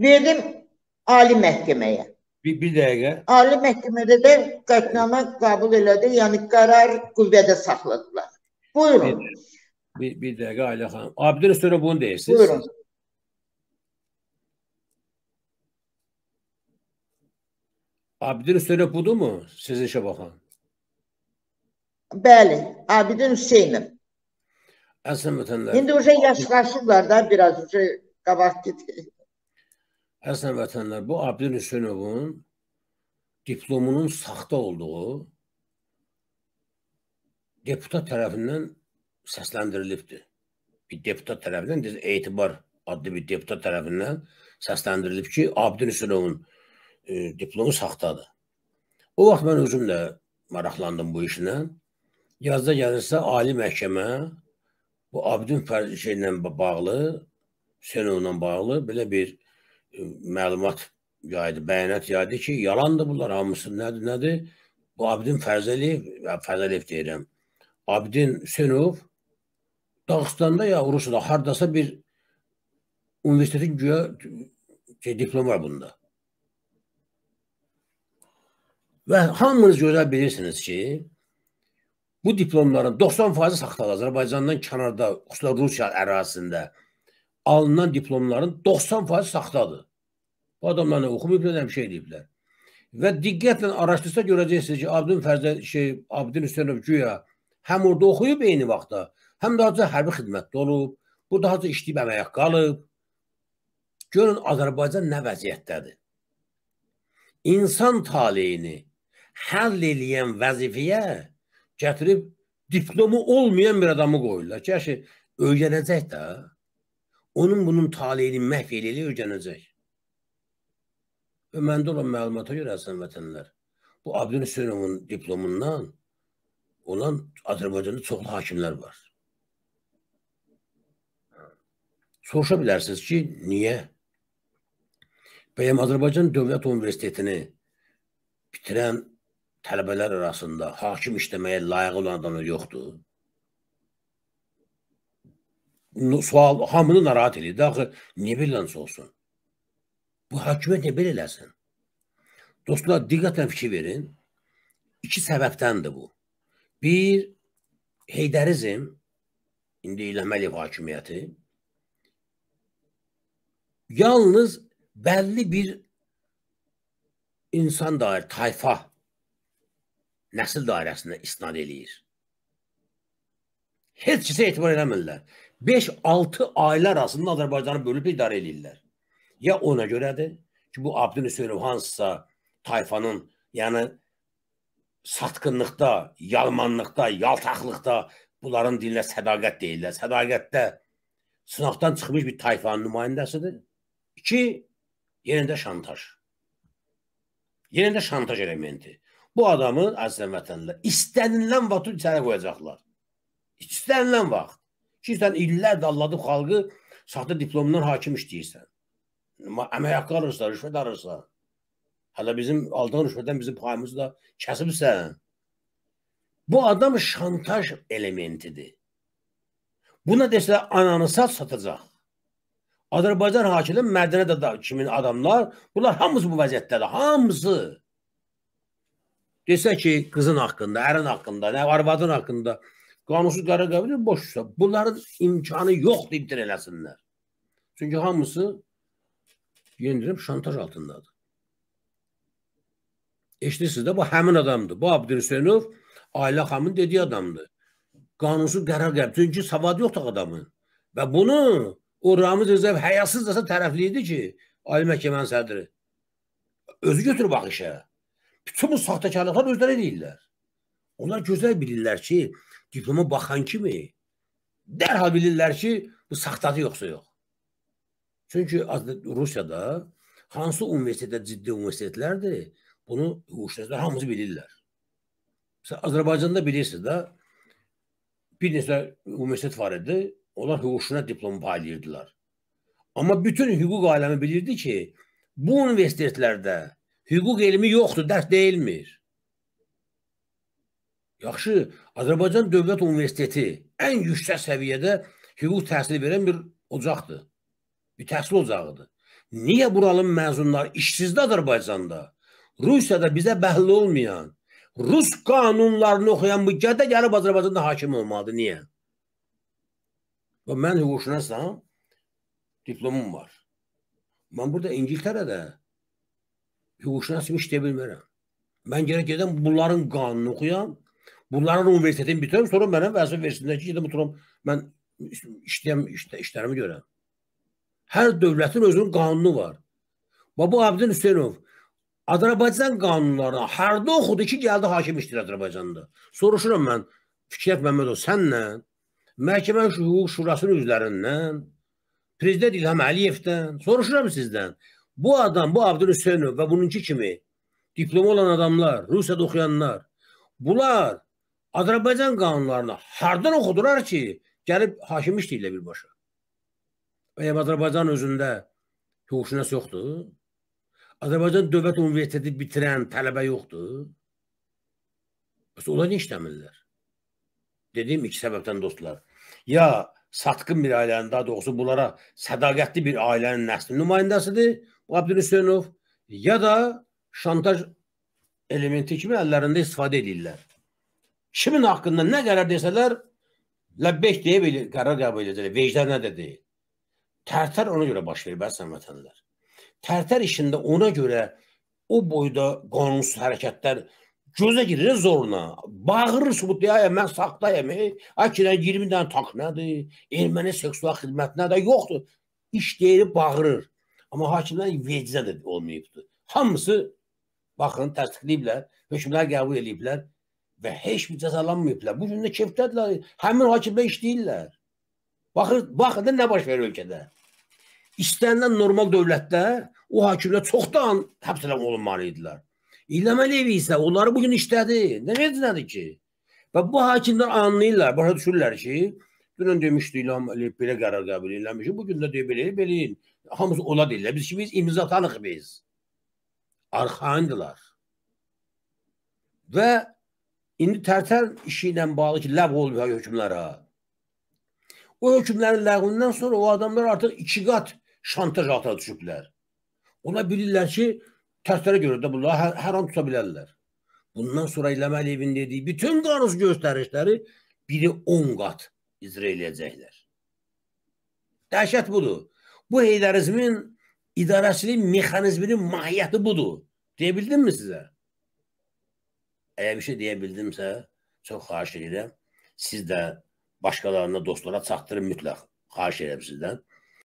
verdim Ali məhkəməyə. Bir, bir dəqiqə. Ali məhkəmədə də qətnamə kabul elədi, yəni karar qüvvədə saxladılar. Buyurun. Bir, bir, bir dəqiqə Ailə xanım. Abdül sonra bunu deyirsiniz. Buyurun. Abidin Hüseynov budur mu sizin işe baxan? Bəli, Abidin Hüseynov. Əslən Şimdi İndi uşa şey yaşlaşırlar da biraz, uşa şey qabaq gedir. Əzizlər vətənlər, bu Abdül Hüseynovun diplomunun saxta olduğu deputat tərəfindən səsləndirilibdir. Bir deputat tərəfindən, deyiz, etibar adlı bir deputat tərəfindən səsləndirilib ki, Abdül Hüseynovun e, diplomu saxtadır. O vaxt mən özüm də maraqlandım bu işlə. Yazda gəlirsə, Ali Məhkəmə bu Abdül Hüseynovla bağlı, Hüseynovla bağlı belə bir məlumat yaydı, bəyanat yaydı ki, yalandır bunlar hamısı. Nədir, nədir? Bu Abidin Fərzəliyev, Fərzəliyev deyirəm. Abidin Hüseynov Dağıstanda ya Rusiyada hardasa bir universitetin güya şey, diplom var bunda. Və hamınız gözəl bilirsiniz ki, bu diplomların 90 faizi saxtalı Azərbaycandan kənarda, xüsusilə Rusiya ərazisində alınan diplomların 90% saxtadır. Bu adamlar nə oxumayıblar, nə bir şey deyiblər. Və diqqətlə araşdırsa görəcəksiniz ki, Abdin Fərzə şey Abdin Hüseynov güya həm orada oxuyub eyni vaxtda, həm də hacı hərbi xidmətdə olub, bu da hacı işləyib əməyə qalıb. Görün Azərbaycan nə vəziyyətdədir. İnsan taleyini həll eləyən vəzifəyə gətirib diplomu olmayan bir adamı qoyurlar. Ki, öyrənəcək də onun bunun taleyini məhv eləyəcək, öyrənəcək. Və məndə olan məlumata görə əsən vətənlər, bu Abdül Hüseynovun diplomundan olan Azərbaycanda çoxlu hakimlər var. Soruşa bilərsiniz ki, niyə? Bəyəm yəni Azərbaycan Dövlət Universitetini bitirən tələbələr arasında hakim işləməyə layiq olan adamı yoxdur sual hamını narahat eləyir. Axı niyə beləsə olsun? Bu hakimiyyət niyə belə eləsin? Dostlar, diqqətlə fikir verin. İki səbəbdəndir bu. Bir, heydərizm, indi İlham Əliyev hakimiyyəti, yalnız bəlli bir insan dair, tayfa, nəsil dairəsində istinad eləyir. Heç kəsə etibar eləmirlər. 5-6 ailə arasında Azərbaycanı bölüb idarə edirlər. Ya ona görədir ki, bu Abdülhüseynov hansısa tayfanın, yəni satqınlıqda, yalmanlıqda, yaltaqlıqda bunların dilinə sədaqət deyirlər. Sədaqətdə sınaqdan çıxmış bir tayfanın nümayəndəsidir. İki, yenə də şantaj. Yenə də şantaj elementi. Bu adamı əzizlən vətənlər istənilən vaxt içəri qoyacaqlar. İstənilən vaxt ki, sən illərdə alladıb xalqı saxta diplomdan hakim işləyirsən. Əmək haqqı arırsan, rüşvət arırsan. Hələ bizim aldığın rüşvətdən bizim payımızı da kəsibsən. Bu adam şantaj elementidir. Buna desə ananı sat satacaq. Azərbaycan hakimi mədənə də kimin adamlar, bunlar hamısı bu vəziyyətdədir, hamısı. Desə ki, qızın haqqında, ərin haqqında, nə arvadın haqqında qanunsuz qərar qəbul edir, boşsa. Bunların imkanı yoxdur imtina eləsinlər. Çünki hamısı yendirib şantaj altındadır. Eşidirsiniz də, bu həmin adamdır. Bu Abdülhüseynov Ailə xanımın dediyi adamdır. Qanunsuz qərar qəbul. Çünki savad yoxdur adamın. Və bunu o Ramiz Rəzəv həyasızcasına tərəfliydi ki, Ali Məhkəmənin sədri. Özü götürüb bax işə. Bütün bu saxtakarlıqlar özləri deyirlər. Onlar gözəl bilirlər ki, diploma baxan kimi dərhal bilirlər ki, bu saxtadır yoxsa yox. Çünki Rusiyada hansı universitetdə ciddi universitetlərdir, bunu hüquqşünaslar hamısı bilirlər. Məsələn, Azərbaycanda bilirsiniz də, bir neçə universitet var idi, onlar hüquqşünas diplomu paylayırdılar. Amma bütün hüquq aləmi bilirdi ki, bu universitetlərdə hüquq elmi yoxdur, dərs deyilmir. Yaxşı, Azərbaycan Dövlət Universiteti ən yüksək səviyyədə hüquq təhsili verən bir ocaqdır. Bir təhsil ocağıdır. Niyə buralın məzunları işsizdə Azərbaycanda? Rusiyada bizə bəlli olmayan, Rus qanunlarını oxuyan bu gədə gəlib Azərbaycanda hakim olmalıdır. Niyə? Və mən hüquqşünasam, diplomum var. Mən burada İngiltərədə hüquqşünas kimi işləyə bilmərəm. Mən gerək gedəm bunların qanunu oxuyam, Bunlara da universitetin bitirim, sonra mənə vəzifə versinlər ki, gedim oturum, mən işləyəm, işlə, işlərimi görəm. Hər dövlətin özünün qanunu var. Babu Abdin Hüseynov Azərbaycan qanunlarına hərdə oxudu ki, gəldi hakim işləyir Azərbaycanda. Soruşuram mən, Fikrət Məmmədov, sənlə, Məhkəmə Hüquq Şurasının üzvlərindən, Prezident İlham Əliyevdən, soruşuram sizdən. Bu adam, bu Abdin Hüseynov və bununki kimi diplom olan adamlar, Rusiyada oxuyanlar, bunlar Azərbaycan qanunlarını hardan oxudular ki, gəlib hakim işləyirlər birbaşa? Bəyəm Azərbaycan özündə hüquqşünas yoxdur? Azərbaycan Dövlət Universiteti bitirən tələbə yoxdur? Bəs onlar nə işləmirlər? Dediyim iki səbəbdən dostlar. Ya satqın bir ailənin, daha doğrusu bunlara sədaqətli bir ailənin nəsli nümayəndəsidir bu Abdül Hüseynov, ya da şantaj elementi kimi əllərində istifadə edirlər. Kimin haqqında nə qərar desələr, ləbbeş deyə bilir, qərar qəbul edəcəklər. Vecdanə də deyil. Tərtər ona görə baş verir bəsən vətənlər. Tərtər işində ona görə o boyda qanunsuz hərəkətlər gözə girir zoruna. Bağırır subutlayaya, mən saxtayam. Ay ki, 20 dənə tak nədir? Erməni seksual xidmət nədir? Yoxdur. İş deyir, bağırır. Amma hakimlər vecdə də olmayıbdır. Hamısı baxın təsdiqləyiblər, hökmlər qəbul ediblər və heç bir cəzalanmayıblar. Bu gün də keyfdədirlər. Həmin hakimlər işləyirlər. Baxır, baxın nə baş verir ölkədə. İstənilən normal dövlətlər o hakimlər çoxdan həbslə olunmalı idilər. İlham Əliyev isə onları bugün işlədi. Nə vecinədir ki? Və bu hakimlər anlayırlar, başa düşürlər ki, dünən demişdi İlham Əliyev belə qərar qəbul eləmiş. Bu gün də deyə belə eləyin. Hamısı ola deyirlər. Biz ki, biz imza atanıq biz. Arxayındılar. Və İndi Tərtər işi ilə bağlı ki, ləğv olmuyor hökmlər ha. O hökmlərin ləğvindən sonra o adamlar artıq iki qat şantaj altına düşüblər. Ona bilirlər ki, Tərtərə görə də bunlar hər, hər an tuta bilərlər. Bundan sonra İlham Əliyevin dediyi bütün qaruz göstərişləri biri 10 qat icra eləyəcəklər. Dəhşət budur. Bu heydərizmin idarəsinin mexanizminin mahiyyəti budur. Deyə bildimmi sizə? Əgər bir şey deyə bildimsə, çox xahiş edirəm. Siz də başqalarına, dostlara çatdırın mütləq. Xahiş edirəm sizdən.